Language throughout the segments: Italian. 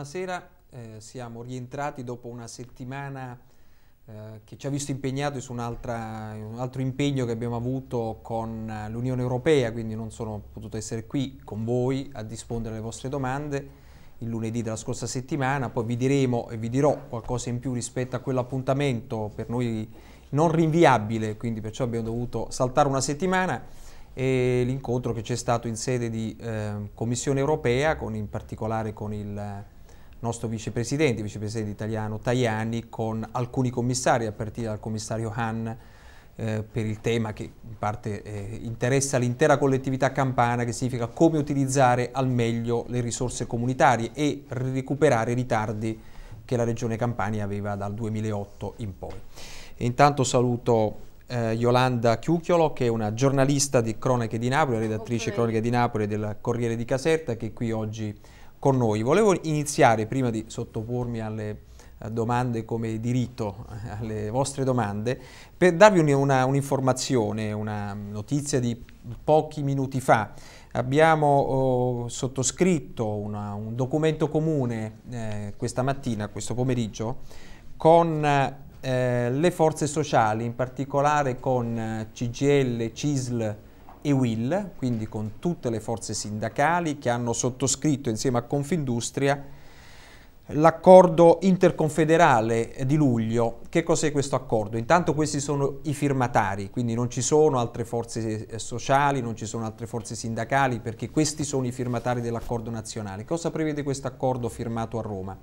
buonasera. Eh, siamo rientrati dopo una settimana eh, che ci ha visto impegnati su un, altro impegno che abbiamo avuto con eh, l'Unione Europea, quindi non sono potuto essere qui con voi a rispondere alle vostre domande il lunedì della scorsa settimana, poi vi diremo e vi dirò qualcosa in più rispetto a quell'appuntamento per noi non rinviabile, quindi perciò abbiamo dovuto saltare una settimana e l'incontro che c'è stato in sede di eh, Commissione europea, con, in particolare con il nostro vicepresidente, vicepresidente italiano Tajani, con alcuni commissari, a partire dal commissario Hahn, eh, per il tema che in parte eh, interessa l'intera collettività campana, che significa come utilizzare al meglio le risorse comunitarie e recuperare i ritardi che la regione Campania aveva dal 2008 in poi. E intanto saluto eh, Yolanda Chiucchiolo, che è una giornalista di Cronache di Napoli, redattrice okay. Cronache di Napoli del Corriere di Caserta, che qui oggi con noi. Volevo iniziare, prima di sottopormi alle eh, domande come diritto alle vostre domande, per darvi un'informazione, una, un una notizia di pochi minuti fa. Abbiamo oh, sottoscritto una, un documento comune eh, questa mattina, questo pomeriggio, con eh, le forze sociali, in particolare con eh, CGL, CISL, e Will, quindi con tutte le forze sindacali che hanno sottoscritto insieme a Confindustria l'accordo interconfederale di luglio. Che cos'è questo accordo? Intanto questi sono i firmatari, quindi non ci sono altre forze eh, sociali, non ci sono altre forze sindacali, perché questi sono i firmatari dell'accordo nazionale. Cosa prevede questo accordo firmato a Roma?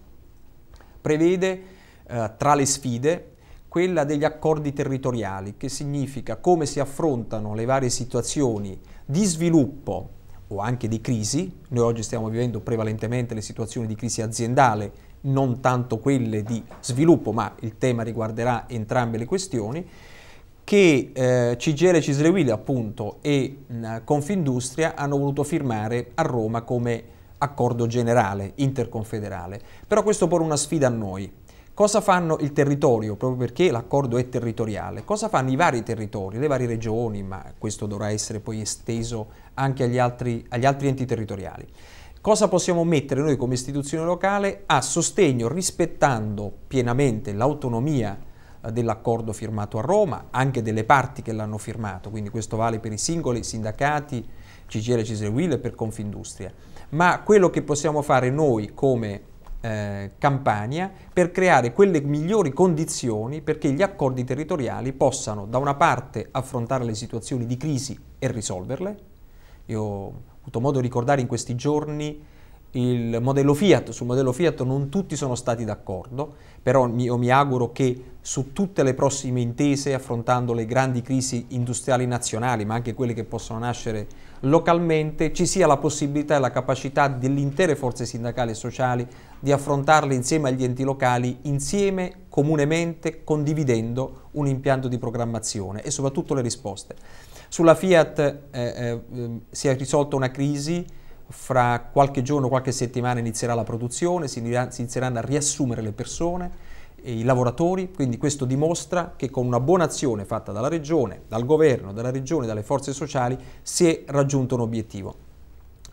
Prevede eh, tra le sfide quella degli accordi territoriali, che significa come si affrontano le varie situazioni di sviluppo o anche di crisi, noi oggi stiamo vivendo prevalentemente le situazioni di crisi aziendale, non tanto quelle di sviluppo, ma il tema riguarderà entrambe le questioni, che eh, CGL Cislewil appunto e mh, Confindustria hanno voluto firmare a Roma come accordo generale interconfederale. Però questo pone una sfida a noi, Cosa fanno il territorio, proprio perché l'accordo è territoriale? Cosa fanno i vari territori, le varie regioni, ma questo dovrà essere poi esteso anche agli altri, agli altri enti territoriali? Cosa possiamo mettere noi come istituzione locale a sostegno rispettando pienamente l'autonomia eh, dell'accordo firmato a Roma, anche delle parti che l'hanno firmato, quindi questo vale per i singoli sindacati, CGL, Cisle e per Confindustria. Ma quello che possiamo fare noi come eh, Campania per creare quelle migliori condizioni perché gli accordi territoriali possano da una parte affrontare le situazioni di crisi e risolverle. Io ho avuto modo di ricordare in questi giorni il modello Fiat, sul modello Fiat non tutti sono stati d'accordo, però io mi auguro che su tutte le prossime intese, affrontando le grandi crisi industriali nazionali, ma anche quelle che possono nascere localmente ci sia la possibilità e la capacità delle intere forze sindacali e sociali di affrontarle insieme agli enti locali, insieme, comunemente, condividendo un impianto di programmazione e soprattutto le risposte. Sulla Fiat eh, eh, mm, si è risolta una crisi, fra qualche giorno, qualche settimana inizierà la produzione, si inizieranno a riassumere le persone, i lavoratori, quindi questo dimostra che con una buona azione fatta dalla Regione, dal Governo, dalla Regione, dalle forze sociali si è raggiunto un obiettivo.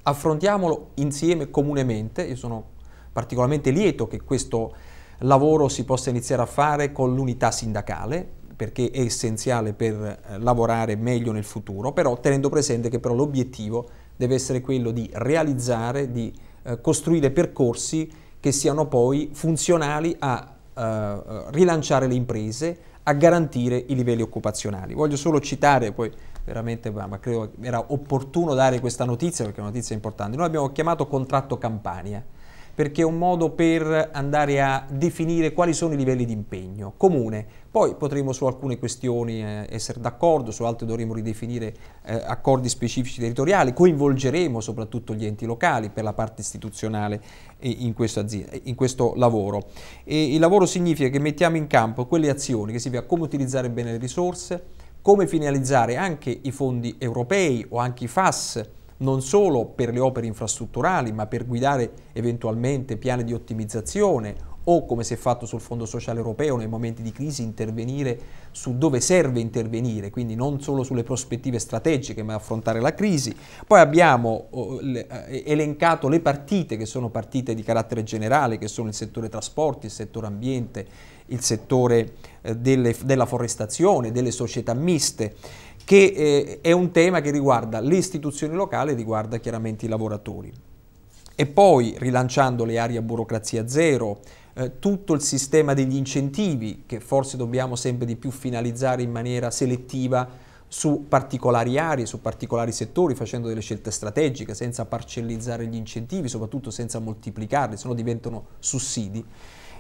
Affrontiamolo insieme comunemente, io sono particolarmente lieto che questo lavoro si possa iniziare a fare con l'unità sindacale, perché è essenziale per eh, lavorare meglio nel futuro, però tenendo presente che però l'obiettivo deve essere quello di realizzare, di eh, costruire percorsi che siano poi funzionali a eh, rilanciare le imprese, a garantire i livelli occupazionali. Voglio solo citare poi veramente, ma credo era opportuno dare questa notizia perché è una notizia importante. Noi abbiamo chiamato contratto Campania perché è un modo per andare a definire quali sono i livelli di impegno comune. Poi potremo su alcune questioni eh, essere d'accordo, su altre dovremo ridefinire eh, accordi specifici territoriali, coinvolgeremo soprattutto gli enti locali per la parte istituzionale eh, in questo, azienda, eh, in questo lavoro. E il lavoro significa che mettiamo in campo quelle azioni che significa come utilizzare bene le risorse, come finalizzare anche i fondi europei o anche i FAS, non solo per le opere infrastrutturali, ma per guidare eventualmente piani di ottimizzazione o come si è fatto sul Fondo Sociale Europeo nei momenti di crisi intervenire su dove serve intervenire, quindi non solo sulle prospettive strategiche ma affrontare la crisi. Poi abbiamo oh, eh, elencato le partite che sono partite di carattere generale, che sono il settore trasporti, il settore ambiente, il settore eh, delle, della forestazione, delle società miste che eh, è un tema che riguarda le istituzioni locali e riguarda chiaramente i lavoratori. E poi rilanciando le aree a burocrazia zero, eh, tutto il sistema degli incentivi che forse dobbiamo sempre di più finalizzare in maniera selettiva su particolari aree, su particolari settori, facendo delle scelte strategiche, senza parcellizzare gli incentivi, soprattutto senza moltiplicarli, se no diventano sussidi.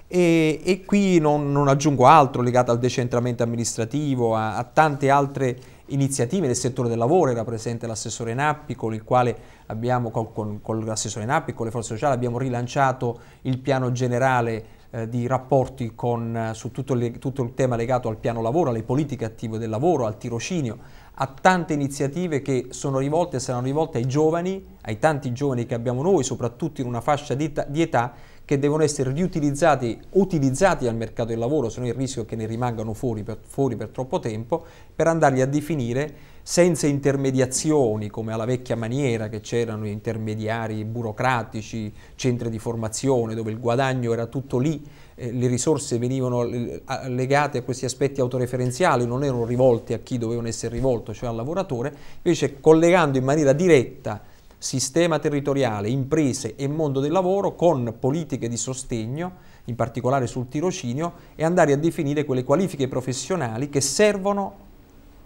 E, e qui non, non, aggiungo altro legato al decentramento amministrativo, a, a tante altre iniziative del settore del lavoro, era presente l'assessore Nappi con il quale abbiamo, con, con l'assessore Nappi, con le forze sociali abbiamo rilanciato il piano generale eh, di rapporti con, eh, su tutto, le, tutto il tema legato al piano lavoro, alle politiche attive del lavoro, al tirocinio, a tante iniziative che sono rivolte e saranno rivolte ai giovani, ai tanti giovani che abbiamo noi, soprattutto in una fascia di di età che devono essere riutilizzati, utilizzati al mercato del lavoro, se no il rischio è che ne rimangano fuori per, fuori per troppo tempo, per andarli a definire senza intermediazioni come alla vecchia maniera che c'erano intermediari burocratici, centri di formazione dove il guadagno era tutto lì, eh, le risorse venivano eh, legate a questi aspetti autoreferenziali, non erano rivolte a chi dovevano essere rivolto, cioè al lavoratore, invece collegando in maniera diretta sistema territoriale, imprese e mondo del lavoro con politiche di sostegno, in particolare sul tirocinio, e andare a definire quelle qualifiche professionali che servono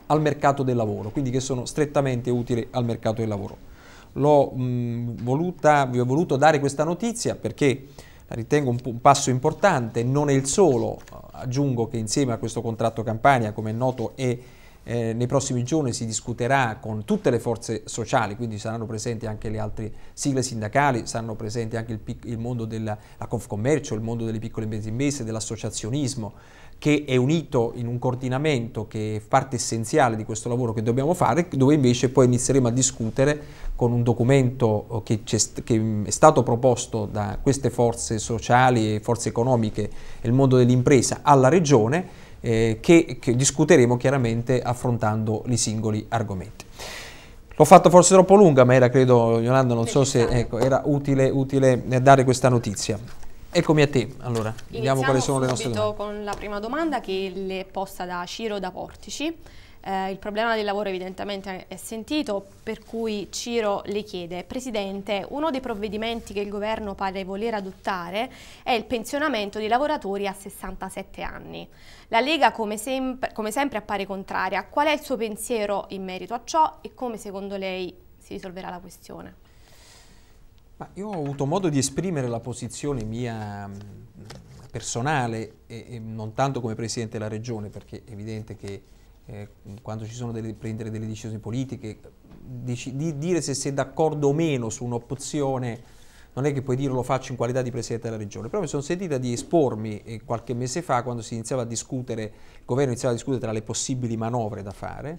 al mercato del lavoro, quindi che sono strettamente utili al mercato del lavoro. Voluta, vi ho voluto dare questa notizia perché la ritengo un, un passo importante, non è il solo, aggiungo che insieme a questo contratto Campania, come è noto, è eh, nei prossimi giorni si discuterà con tutte le forze sociali, quindi saranno presenti anche le altre sigle sindacali, saranno presenti anche il, il mondo della Confcommercio, il mondo delle piccole e medie imprese, dell'associazionismo che è unito in un coordinamento che è parte essenziale di questo lavoro che dobbiamo fare, dove invece poi inizieremo a discutere con un documento eh, che, è, che mm, è stato proposto da queste forze sociali e forze economiche e il mondo dell'impresa alla Regione eh, che, che discuteremo chiaramente affrontando i singoli argomenti. L'ho fatto forse troppo lunga, ma era, credo, Yolanda, non so se ecco, era utile, utile eh, dare questa notizia. Eccomi a te, allora, Iniziamo vediamo quali sono le nostre domande. con la prima domanda che è posta da Ciro da Portici. Eh, il problema del lavoro evidentemente è sentito, per cui Ciro le chiede, Presidente, uno dei provvedimenti che il governo pare voler adottare è il pensionamento dei lavoratori a 67 anni. La Lega come, sem come sempre appare contraria, qual è il suo pensiero in merito a ciò e come secondo lei si risolverà la questione? Ma io ho avuto modo di esprimere la posizione mia mm, personale e, e non tanto come Presidente della Regione, perché è evidente che eh, quando ci sono delle, prendere delle decisioni politiche, di, di dire se sei d'accordo o meno su un'opzione non è che puoi dirlo faccio in qualità di Presidente della Regione, però mi sono sentita di espormi eh, qualche mese fa quando si iniziava a discutere, il governo iniziava a discutere tra le possibili manovre da fare,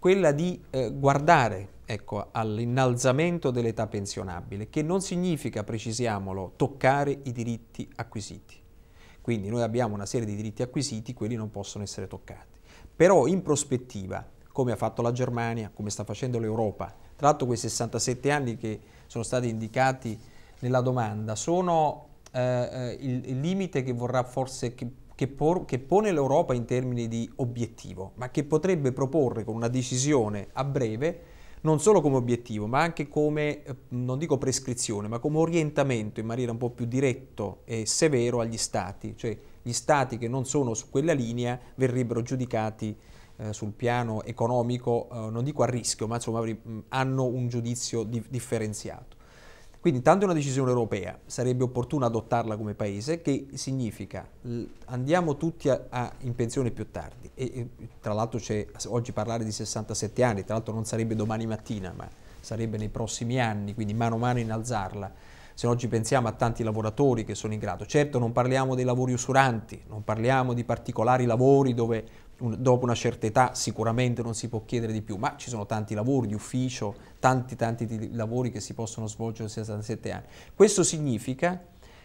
quella di eh, guardare ecco, all'innalzamento dell'età pensionabile, che non significa, precisiamolo, toccare i diritti acquisiti. Quindi noi abbiamo una serie di diritti acquisiti, quelli non possono essere toccati. Però in prospettiva, come ha fatto la Germania, come sta facendo l'Europa, tra l'altro quei 67 anni che sono stati indicati nella domanda sono eh, eh il, il, limite che vorrà forse che, che, pone l'Europa in termini di obiettivo, ma che potrebbe proporre con una decisione a breve non solo come obiettivo, ma anche come, eh, non dico prescrizione, ma come orientamento in maniera un po' più diretto e severo agli stati, cioè gli stati che non sono su quella linea verrebbero giudicati eh, sul piano economico, eh, non dico a rischio, ma insomma mm, hanno un giudizio di differenziato. Quindi intanto è una decisione europea, sarebbe opportuno adottarla come paese, che significa andiamo tutti a, a, in pensione più tardi. E, e, tra l'altro c'è oggi parlare di 67 anni, tra l'altro non sarebbe domani mattina, ma sarebbe nei prossimi anni, quindi mano a mano innalzarla se oggi pensiamo a tanti lavoratori che sono in grado. Certo non parliamo dei lavori usuranti, non parliamo di particolari lavori dove un, dopo una certa età sicuramente non si può chiedere di più, ma ci sono tanti lavori di ufficio, tanti tanti lavori che si possono svolgere a 67 anni. Questo significa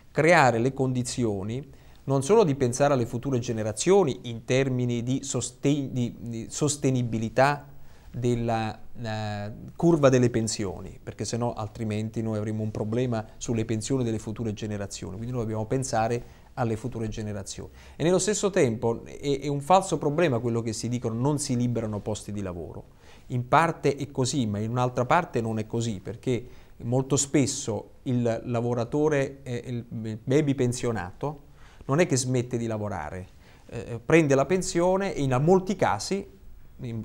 creare le condizioni non solo di pensare alle future generazioni in termini di, sosten di, di sostenibilità della eh, curva delle pensioni, perché se no altrimenti noi avremo un problema sulle pensioni delle future generazioni, quindi noi dobbiamo pensare alle future generazioni. E nello stesso tempo è, è un falso problema quello che si dicono non si liberano posti di lavoro. In parte è così, ma in un'altra parte non è così, perché molto spesso il lavoratore, eh, il baby pensionato, non è che smette di lavorare, eh, prende la pensione e in molti casi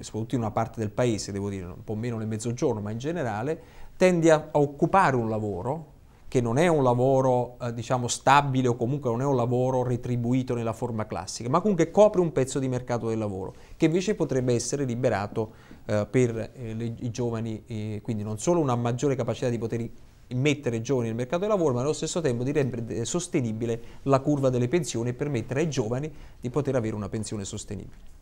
soprattutto in una parte del paese, devo dire, un po' meno nel mezzogiorno, ma in generale, tende a, a occupare un lavoro che non è un lavoro eh, diciamo stabile o comunque non è un lavoro retribuito nella forma classica, ma comunque copre un pezzo di mercato del lavoro che invece potrebbe essere liberato eh, per eh, le, i giovani, quindi non solo una maggiore capacità di poter mettere i giovani nel mercato del lavoro, ma allo stesso tempo di rendere eh, sostenibile la curva delle pensioni e permettere ai giovani di poter avere una pensione sostenibile.